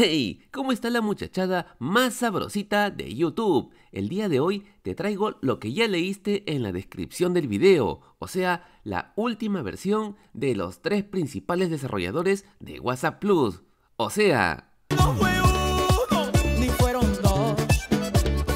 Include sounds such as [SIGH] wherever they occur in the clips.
¡Hey! ¿Cómo está la muchachada más sabrosita de YouTube? El día de hoy te traigo lo que ya leíste en la descripción del video, o sea, la última versión de los tres principales desarrolladores de WhatsApp Plus. O sea... No fue uno, ni fueron dos,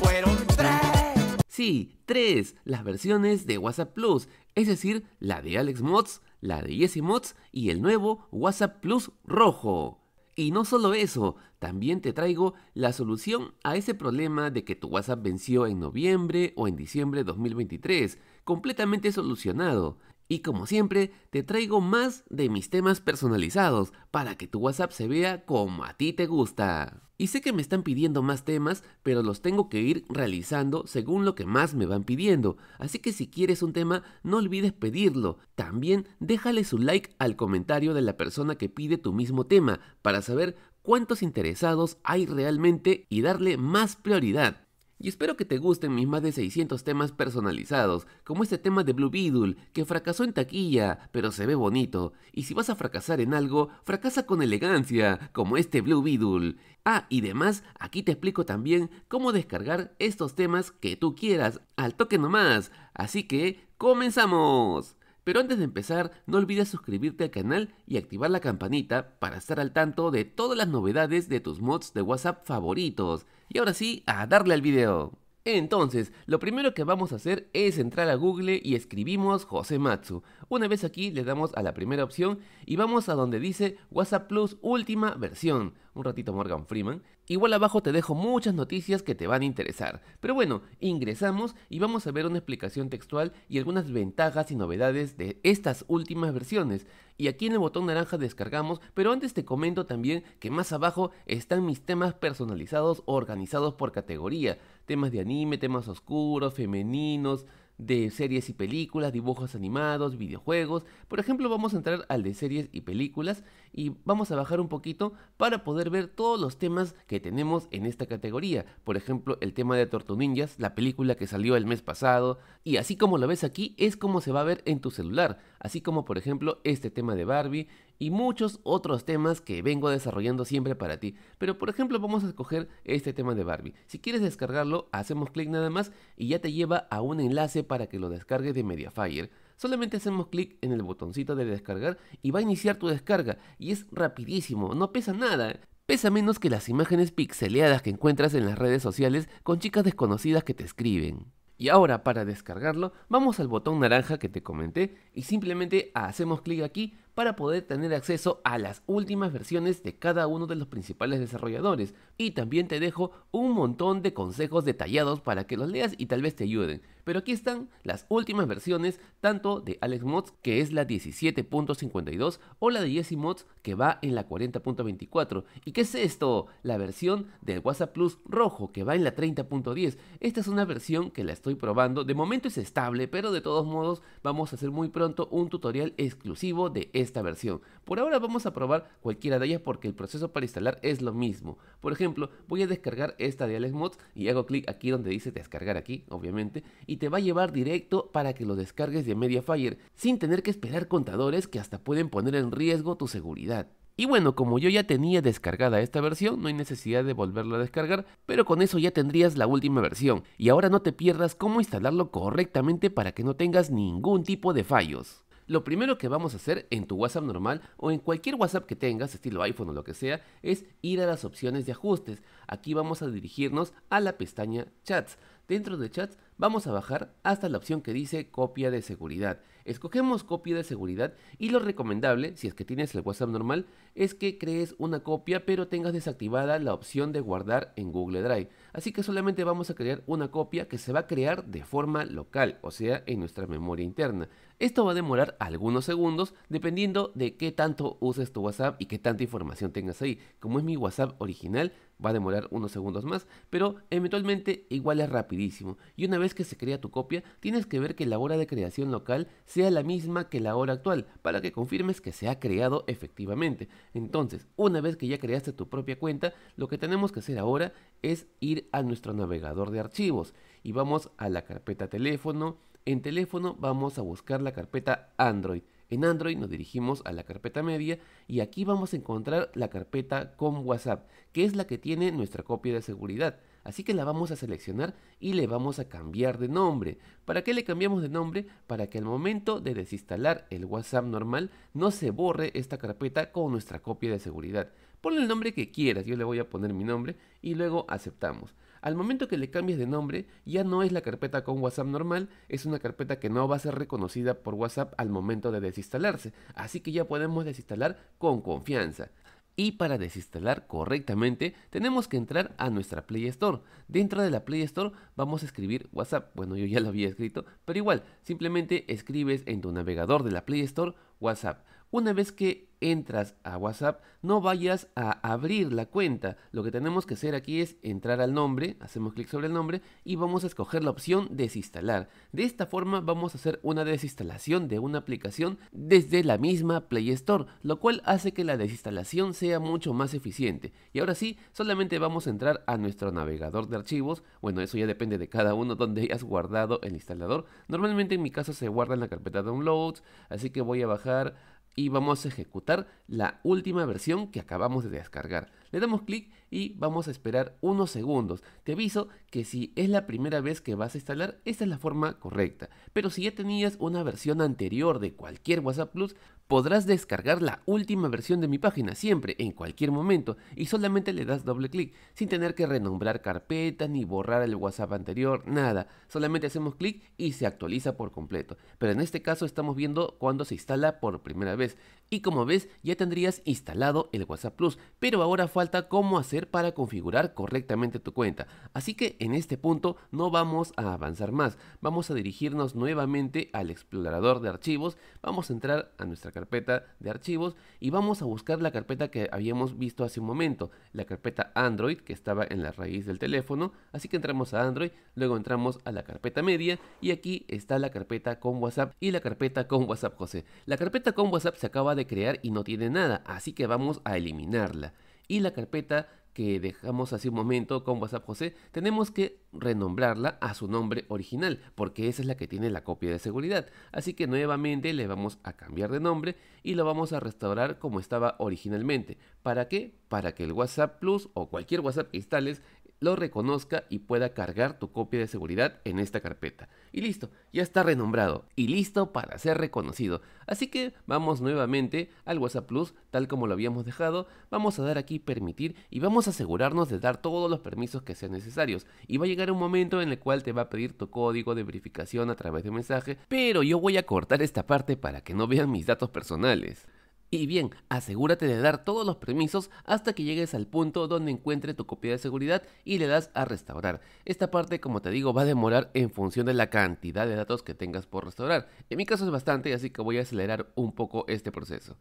fueron tres. Sí, tres, las versiones de WhatsApp Plus, es decir, la de Alex Mods, la de Jesse Mods y el nuevo WhatsApp Plus rojo. Y no solo eso, también te traigo la solución a ese problema de que tu WhatsApp venció en noviembre o en diciembre de 2023, completamente solucionado. Y como siempre, te traigo más de mis temas personalizados para que tu WhatsApp se vea como a ti te gusta. Y sé que me están pidiendo más temas, pero los tengo que ir realizando según lo que más me van pidiendo. Así que si quieres un tema, no olvides pedirlo. También déjale su like al comentario de la persona que pide tu mismo tema para saber cuántos interesados hay realmente y darle más prioridad. Y espero que te gusten mis más de 600 temas personalizados, como este tema de Blue Beetle, que fracasó en taquilla, pero se ve bonito. Y si vas a fracasar en algo, fracasa con elegancia, como este Blue Beetle. Ah, y demás, aquí te explico también cómo descargar estos temas que tú quieras, al toque nomás. Así que, comenzamos. Pero antes de empezar, no olvides suscribirte al canal y activar la campanita para estar al tanto de todas las novedades de tus mods de WhatsApp favoritos. Y ahora sí, a darle al video. Entonces, lo primero que vamos a hacer es entrar a Google y escribimos José Matsu. Una vez aquí le damos a la primera opción y vamos a donde dice WhatsApp Plus última versión. Un ratito Morgan Freeman. Igual abajo te dejo muchas noticias que te van a interesar. Pero bueno, ingresamos y vamos a ver una explicación textual y algunas ventajas y novedades de estas últimas versiones. Y aquí en el botón naranja descargamos, pero antes te comento también que más abajo están mis temas personalizados organizados por categoría temas de anime, temas oscuros, femeninos, de series y películas, dibujos animados, videojuegos. Por ejemplo, vamos a entrar al de series y películas y vamos a bajar un poquito para poder ver todos los temas que tenemos en esta categoría. Por ejemplo, el tema de Torto Ninjas, la película que salió el mes pasado. Y así como lo ves aquí, es como se va a ver en tu celular. Así como, por ejemplo, este tema de Barbie, y muchos otros temas que vengo desarrollando siempre para ti. Pero por ejemplo vamos a escoger este tema de Barbie. Si quieres descargarlo, hacemos clic nada más y ya te lleva a un enlace para que lo descargues de Mediafire. Solamente hacemos clic en el botoncito de descargar y va a iniciar tu descarga y es rapidísimo, no pesa nada. Pesa menos que las imágenes pixeleadas que encuentras en las redes sociales con chicas desconocidas que te escriben. Y ahora para descargarlo vamos al botón naranja que te comenté y simplemente hacemos clic aquí para poder tener acceso a las últimas versiones de cada uno de los principales desarrolladores. Y también te dejo un montón de consejos detallados para que los leas y tal vez te ayuden. Pero aquí están las últimas versiones tanto de Alex Mods que es la 17.52 o la de Jesse Mods que va en la 40.24. ¿Y qué es esto? La versión del WhatsApp Plus rojo que va en la 30.10. Esta es una versión que la estoy probando. De momento es estable, pero de todos modos vamos a hacer muy pronto un tutorial exclusivo de esta versión. Por ahora vamos a probar cualquiera de ellas porque el proceso para instalar es lo mismo. Por ejemplo, voy a descargar esta de Alex Mods y hago clic aquí donde dice descargar aquí, obviamente, y te va a llevar directo para que lo descargues de Mediafire sin tener que esperar contadores que hasta pueden poner en riesgo tu seguridad. Y bueno, como yo ya tenía descargada esta versión, no hay necesidad de volverla a descargar, pero con eso ya tendrías la última versión. Y ahora no te pierdas cómo instalarlo correctamente para que no tengas ningún tipo de fallos. Lo primero que vamos a hacer en tu WhatsApp normal o en cualquier WhatsApp que tengas, estilo iPhone o lo que sea, es ir a las opciones de ajustes. Aquí vamos a dirigirnos a la pestaña Chats dentro de chats vamos a bajar hasta la opción que dice copia de seguridad. Escogemos copia de seguridad y lo recomendable, si es que tienes el WhatsApp normal, es que crees una copia pero tengas desactivada la opción de guardar en Google Drive. Así que solamente vamos a crear una copia que se va a crear de forma local, o sea, en nuestra memoria interna. Esto va a demorar algunos segundos dependiendo de qué tanto uses tu WhatsApp y qué tanta información tengas ahí. Como es mi WhatsApp original, va a demorar unos segundos más, pero eventualmente igual es rapidísimo. Y una vez que se crea tu copia, tienes que ver que la hora de creación local sea la misma que la hora actual, para que confirmes que se ha creado efectivamente. Entonces, una vez que ya creaste tu propia cuenta, lo que tenemos que hacer ahora es ir a nuestro navegador de archivos y vamos a la carpeta teléfono. En teléfono vamos a buscar la carpeta Android en Android nos dirigimos a la carpeta media y aquí vamos a encontrar la carpeta con WhatsApp, que es la que tiene nuestra copia de seguridad. Así que la vamos a seleccionar y le vamos a cambiar de nombre. ¿Para qué le cambiamos de nombre? Para que al momento de desinstalar el WhatsApp normal no se borre esta carpeta con nuestra copia de seguridad. Ponle el nombre que quieras, yo le voy a poner mi nombre y luego aceptamos. Al momento que le cambies de nombre, ya no es la carpeta con WhatsApp normal, es una carpeta que no va a ser reconocida por WhatsApp al momento de desinstalarse, así que ya podemos desinstalar con confianza. Y para desinstalar correctamente tenemos que entrar a nuestra Play Store. Dentro de la Play Store vamos a escribir WhatsApp. Bueno, yo ya lo había escrito, pero igual, simplemente escribes en tu navegador de la Play Store WhatsApp. Una vez que entras a WhatsApp, no vayas a abrir la cuenta. Lo que tenemos que hacer aquí es entrar al nombre, hacemos clic sobre el nombre y vamos a escoger la opción desinstalar. De esta forma vamos a hacer una desinstalación de una aplicación desde la misma Play Store, lo cual hace que la desinstalación sea mucho más eficiente. Y ahora sí, solamente vamos a entrar a nuestro navegador de archivos. Bueno, eso ya depende de cada uno donde hayas guardado el instalador. Normalmente en mi caso se guarda en la carpeta downloads, así que voy a bajar y vamos a ejecutar la última versión que acabamos de descargar. Le damos clic y vamos a esperar unos segundos. Te aviso que si es la primera vez que vas a instalar, esta es la forma correcta. Pero si ya tenías una versión anterior de cualquier WhatsApp Plus, podrás descargar la última versión de mi página siempre, en cualquier momento, y solamente le das doble clic, sin tener que renombrar carpeta ni borrar el WhatsApp anterior, nada. Solamente hacemos clic y se actualiza por completo. Pero en este caso estamos viendo cuando se instala por primera vez y como ves ya tendrías instalado el WhatsApp Plus, pero ahora falta cómo hacer para configurar correctamente tu cuenta. Así que en este punto no vamos a avanzar más, vamos a dirigirnos nuevamente al explorador de archivos, vamos a entrar a nuestra carpeta de archivos y vamos a buscar la carpeta que habíamos visto hace un momento, la carpeta Android que estaba en la raíz del teléfono, así que entramos a Android, luego entramos a la carpeta media y aquí está la carpeta con WhatsApp y la carpeta con WhatsApp José. La carpeta con WhatsApp se acaba de crear y no tiene nada, así que vamos a eliminarla. Y la carpeta que dejamos hace un momento con WhatsApp José, tenemos que renombrarla a su nombre original, porque esa es la que tiene la copia de seguridad. Así que nuevamente le vamos a cambiar de nombre y lo vamos a restaurar como estaba originalmente. ¿Para qué? Para que el WhatsApp Plus o cualquier WhatsApp que instales lo reconozca y pueda cargar tu copia de seguridad en esta carpeta. Y listo, ya está renombrado y listo para ser reconocido. Así que vamos nuevamente al WhatsApp Plus, tal como lo habíamos dejado. Vamos a dar aquí permitir y vamos a asegurarnos de dar todos los permisos que sean necesarios. Y va a llegar un momento en el cual te va a pedir tu código de verificación a través de mensaje, pero yo voy a cortar esta parte para que no vean mis datos personales. Y bien, asegúrate de dar todos los permisos hasta que llegues al punto donde encuentre tu copia de seguridad y le das a restaurar. Esta parte, como te digo, va a demorar en función de la cantidad de datos que tengas por restaurar. En mi caso es bastante, así que voy a acelerar un poco este proceso.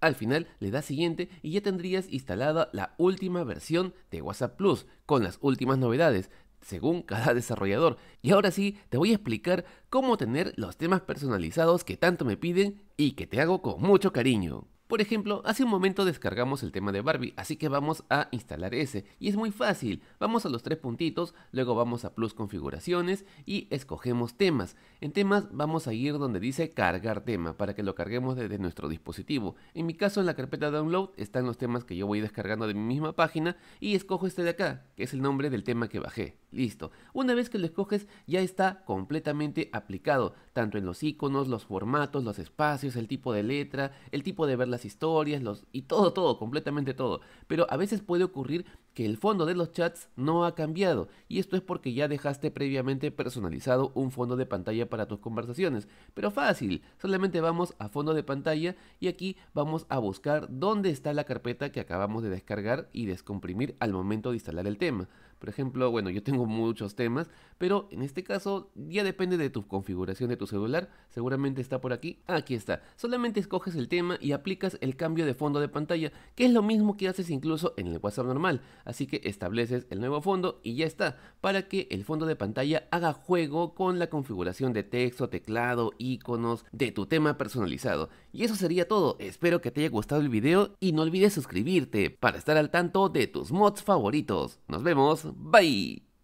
Al final le das siguiente y ya tendrías instalada la última versión de WhatsApp Plus con las últimas novedades según cada [LAUGHS] desarrollador. Y ahora sí, te voy a explicar cómo tener los temas personalizados que tanto me piden y que te hago con mucho cariño. Por ejemplo, hace un momento descargamos el tema de Barbie, así que vamos a instalar ese. Y es muy fácil, vamos a los tres puntitos, luego vamos a plus configuraciones y escogemos temas. En temas vamos a ir donde dice cargar tema, para que lo carguemos desde nuestro dispositivo. En mi caso en la carpeta download están los temas que yo voy descargando de mi misma página y escojo este de acá, que es el nombre del tema que bajé. Listo. Una vez que lo escoges ya está completamente aplicado, tanto en los iconos, los formatos, los espacios, el tipo de letra, el tipo de verla las historias, los, y todo, todo, completamente todo. Pero a veces puede ocurrir que el fondo de los chats no ha cambiado y esto es porque ya dejaste previamente personalizado un fondo de pantalla para tus conversaciones. Pero fácil, solamente vamos a fondo de pantalla y aquí vamos a buscar dónde está la carpeta que acabamos de descargar y descomprimir al momento de instalar el tema. Por ejemplo, bueno, yo tengo muchos temas, pero en este caso ya depende de tu configuración de tu celular, seguramente está por aquí. Aquí está. Solamente escoges el tema y aplicas el cambio de fondo de pantalla, que es lo mismo que haces incluso en el WhatsApp normal. Así que estableces el nuevo fondo y ya está, para que el fondo de pantalla haga juego con la configuración de texto, teclado, iconos, de tu tema personalizado. Y eso sería todo, espero que te haya gustado el video y no olvides suscribirte para estar al tanto de tus mods favoritos. Nos vemos, bye.